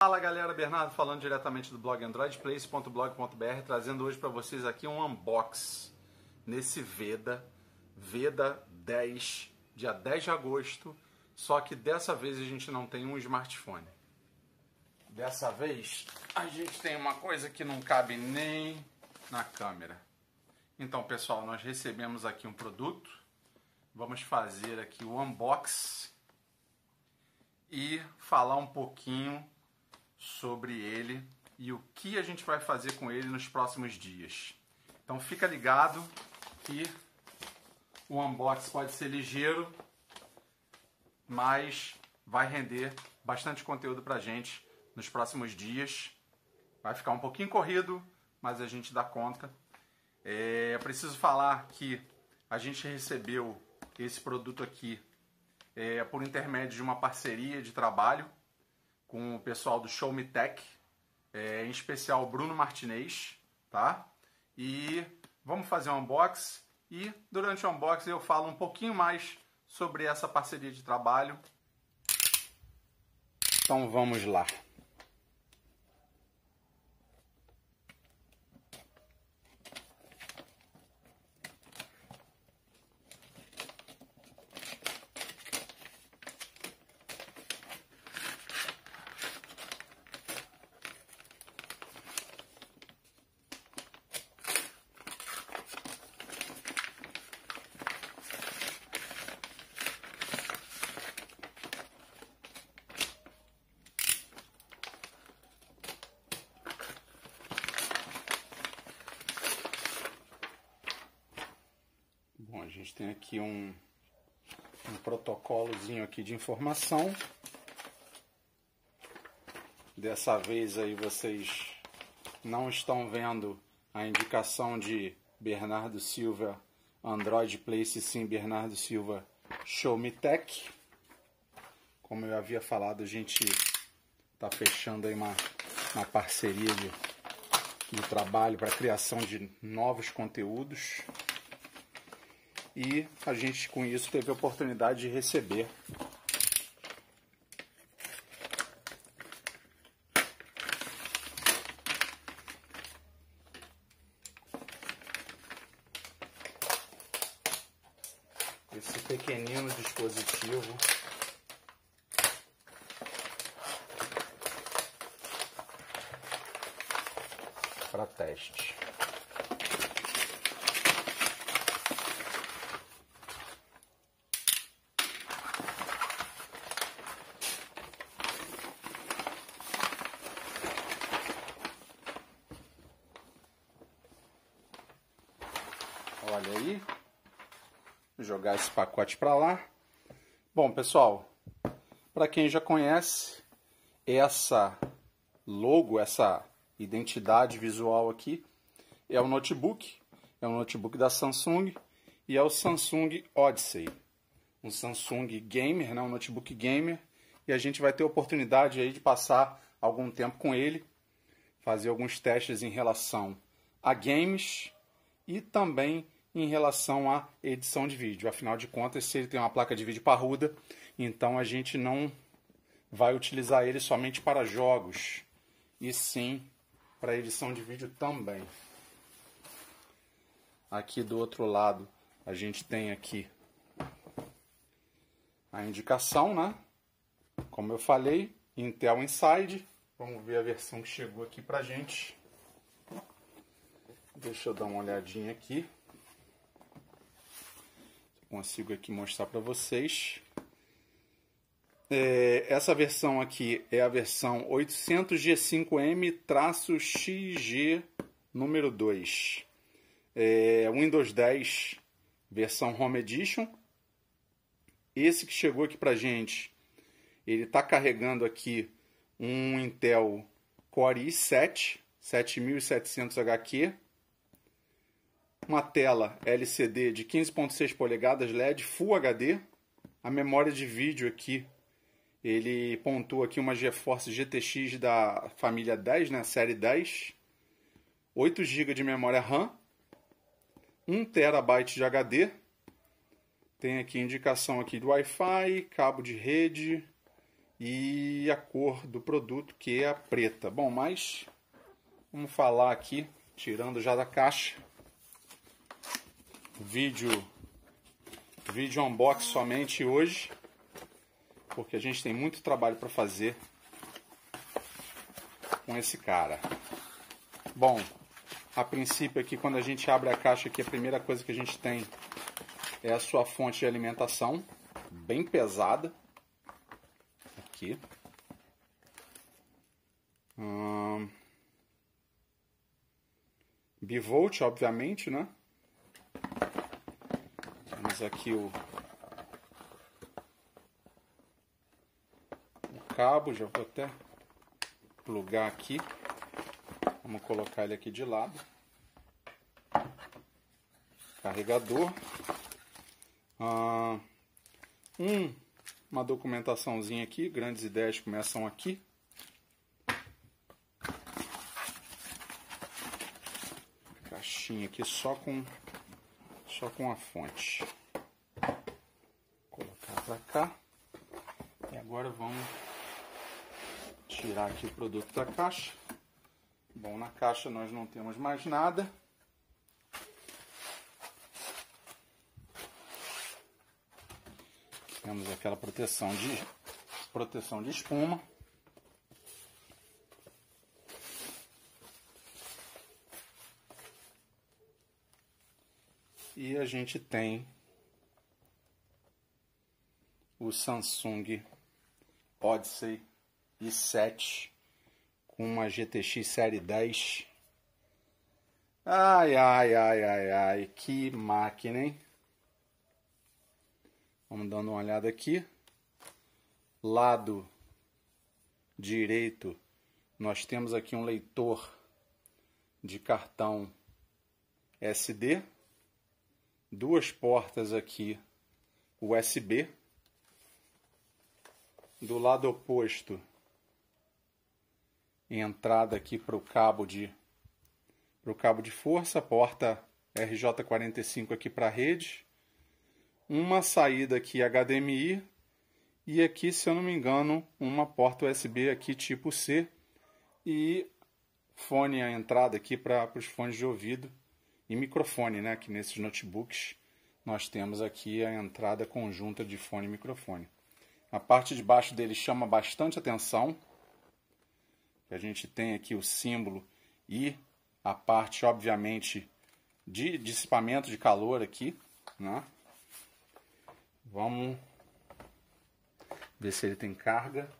Fala galera, Bernardo falando diretamente do blog androidplace.blog.br, trazendo hoje para vocês aqui um unbox nesse Veda, Veda 10, dia 10 de agosto, só que dessa vez a gente não tem um smartphone. Dessa vez a gente tem uma coisa que não cabe nem na câmera. Então pessoal, nós recebemos aqui um produto, vamos fazer aqui o unbox e falar um pouquinho sobre ele e o que a gente vai fazer com ele nos próximos dias. Então fica ligado que o unboxing pode ser ligeiro, mas vai render bastante conteúdo para gente nos próximos dias. Vai ficar um pouquinho corrido, mas a gente dá conta. É, eu preciso falar que a gente recebeu esse produto aqui é, por intermédio de uma parceria de trabalho com o pessoal do Show Me Tech, é, em especial Bruno Martinez, tá? E vamos fazer um unboxing e durante o unboxing eu falo um pouquinho mais sobre essa parceria de trabalho. Então vamos lá. tem aqui um, um protocolozinho aqui de informação. Dessa vez aí vocês não estão vendo a indicação de Bernardo Silva Android Place, sim Bernardo Silva Show Me Tech. Como eu havia falado, a gente está fechando aí uma, uma parceria de, de trabalho para criação de novos conteúdos e a gente com isso teve a oportunidade de receber esse pequenino dispositivo para teste. Olha aí. Vou jogar esse pacote para lá. Bom, pessoal, para quem já conhece, essa logo, essa identidade visual aqui é o notebook. É um notebook da Samsung e é o Samsung Odyssey. Um Samsung Gamer, né? um notebook gamer. E a gente vai ter oportunidade aí de passar algum tempo com ele, fazer alguns testes em relação a games e também em relação à edição de vídeo. Afinal de contas, se ele tem uma placa de vídeo parruda, então a gente não vai utilizar ele somente para jogos, e sim para edição de vídeo também. Aqui do outro lado, a gente tem aqui a indicação, né? Como eu falei, Intel Inside. Vamos ver a versão que chegou aqui pra gente. Deixa eu dar uma olhadinha aqui consigo aqui mostrar para vocês. É, essa versão aqui é a versão 800G5M-XG número 2. É, Windows 10 versão Home Edition. Esse que chegou aqui para gente, ele está carregando aqui um Intel Core i7 7700 HQ uma tela LCD de 15.6 polegadas LED Full HD. A memória de vídeo aqui, ele pontua aqui uma GeForce GTX da família 10, né, série 10. 8 GB de memória RAM, 1 TB de HD. Tem aqui indicação aqui do Wi-Fi, cabo de rede e a cor do produto que é a preta. Bom, mas vamos falar aqui, tirando já da caixa vídeo vídeo unbox somente hoje, porque a gente tem muito trabalho para fazer com esse cara. Bom, a princípio aqui quando a gente abre a caixa aqui a primeira coisa que a gente tem é a sua fonte de alimentação, bem pesada. Aqui. Hum... Bivolt, obviamente, né? temos aqui o, o cabo, já vou até plugar aqui. Vamos colocar ele aqui de lado. Carregador. Ah, um, uma documentaçãozinha aqui, grandes ideias começam aqui. Caixinha aqui só com só com a fonte para cá. E agora vamos tirar aqui o produto da caixa. Bom, na caixa nós não temos mais nada. Temos aquela proteção de proteção de espuma. E a gente tem o Samsung Odyssey i7 com uma GTX Série 10. Ai, ai, ai, ai, ai, que máquina, hein? Vamos dando uma olhada aqui. Lado direito, nós temos aqui um leitor de cartão SD, duas portas aqui USB do lado oposto. Entrada aqui para o cabo de para o cabo de força, porta RJ45 aqui para a rede. Uma saída aqui HDMI e aqui, se eu não me engano, uma porta USB aqui tipo C e fone a entrada aqui para os fones de ouvido e microfone, né? Que nesses notebooks nós temos aqui a entrada conjunta de fone e microfone. A parte de baixo dele chama bastante atenção. A gente tem aqui o símbolo e a parte, obviamente, de dissipamento de calor aqui. Né? Vamos ver se ele tem carga.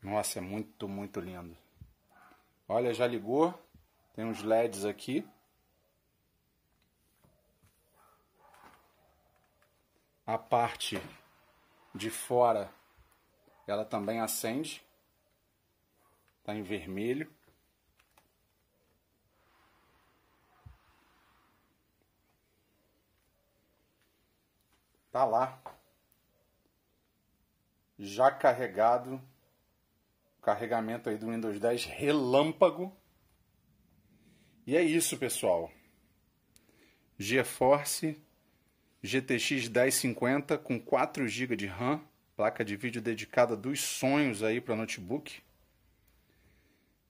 Nossa, é muito, muito lindo. Olha, já ligou. Tem uns LEDs aqui. a parte de fora ela também acende, tá em vermelho. Tá lá, já carregado, carregamento aí do Windows 10 relâmpago. E é isso, pessoal. GeForce GTX 1050 com 4 GB de RAM, placa de vídeo dedicada dos sonhos aí para notebook.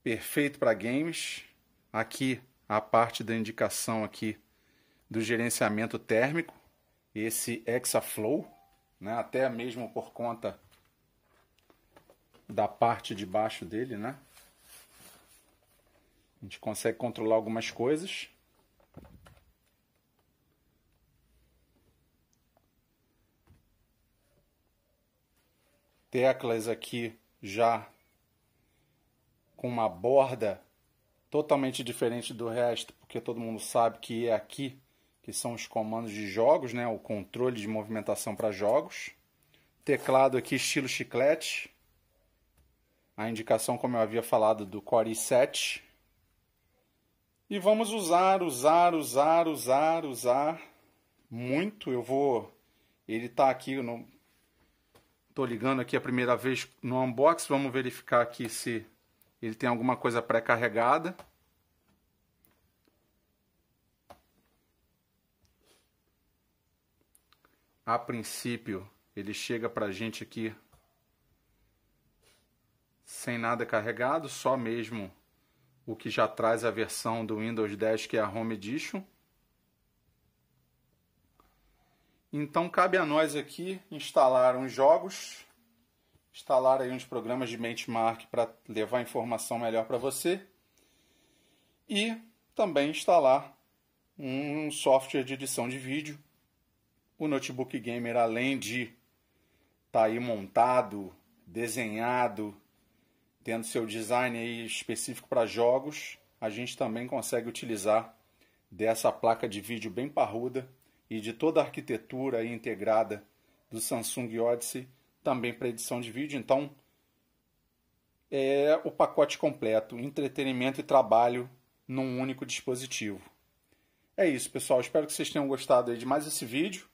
Perfeito para games. Aqui a parte da indicação aqui do gerenciamento térmico, esse Exaflow, né? Até mesmo por conta da parte de baixo dele, né? A gente consegue controlar algumas coisas. teclas aqui já com uma borda totalmente diferente do resto, porque todo mundo sabe que é aqui que são os comandos de jogos, né, o controle de movimentação para jogos. Teclado aqui estilo chiclete. A indicação, como eu havia falado, do Core i7. E vamos usar, usar, usar, usar, usar muito. Eu vou ele está aqui no, Estou ligando aqui a primeira vez no unbox. Vamos verificar aqui se ele tem alguma coisa pré-carregada. A princípio, ele chega para a gente aqui sem nada carregado, só mesmo o que já traz a versão do Windows 10, que é a Home Edition. Então cabe a nós aqui instalar uns jogos, instalar aí uns programas de benchmark para levar informação melhor para você e também instalar um software de edição de vídeo. O notebook gamer além de estar tá aí montado, desenhado, tendo seu design aí específico para jogos, a gente também consegue utilizar dessa placa de vídeo bem parruda e de toda a arquitetura integrada do Samsung Odyssey, também para edição de vídeo. Então, é o pacote completo, entretenimento e trabalho num único dispositivo. É isso, pessoal. Espero que vocês tenham gostado de mais esse vídeo.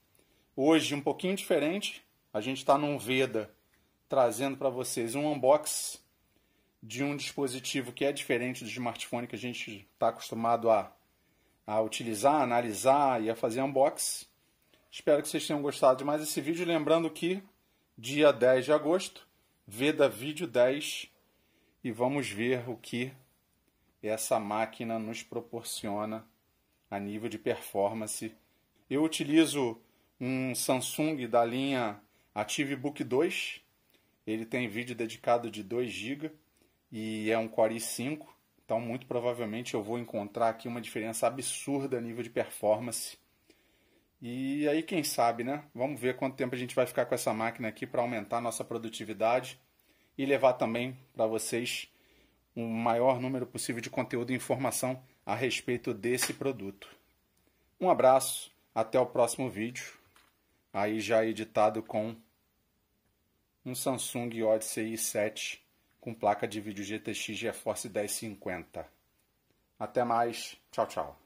Hoje, um pouquinho diferente. A gente está num Veda trazendo para vocês um unboxing de um dispositivo que é diferente do smartphone que a gente está acostumado a a utilizar, a analisar e a fazer unbox. Espero que vocês tenham gostado de mais esse vídeo. Lembrando que dia 10 de agosto, Veda Vídeo 10 e vamos ver o que essa máquina nos proporciona a nível de performance. Eu utilizo um Samsung da linha ActiveBook 2. Ele tem vídeo dedicado de 2 GB e é um Core i5 então, muito provavelmente, eu vou encontrar aqui uma diferença absurda a nível de performance. E aí, quem sabe, né? Vamos ver quanto tempo a gente vai ficar com essa máquina aqui para aumentar nossa produtividade e levar também para vocês um maior número possível de conteúdo e informação a respeito desse produto. Um abraço, até o próximo vídeo. Aí já editado com um Samsung Odyssey i7 com placa de vídeo GTX GeForce 1050. Até mais, tchau, tchau.